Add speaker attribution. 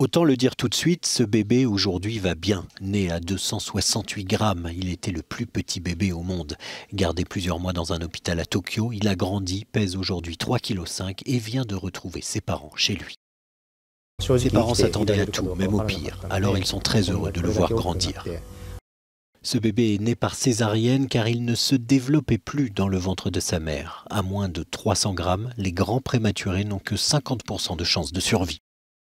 Speaker 1: Autant le dire tout de suite, ce bébé aujourd'hui va bien. Né à 268 grammes, il était le plus petit bébé au monde. Gardé plusieurs mois dans un hôpital à Tokyo, il a grandi, pèse aujourd'hui 3,5 kg et vient de retrouver ses parents chez lui. Ses parents s'attendaient à tout, même au pire, alors ils sont très heureux de le voir grandir. Ce bébé est né par césarienne car il ne se développait plus dans le ventre de sa mère. À moins de 300 grammes, les grands prématurés n'ont que 50% de chances de survie.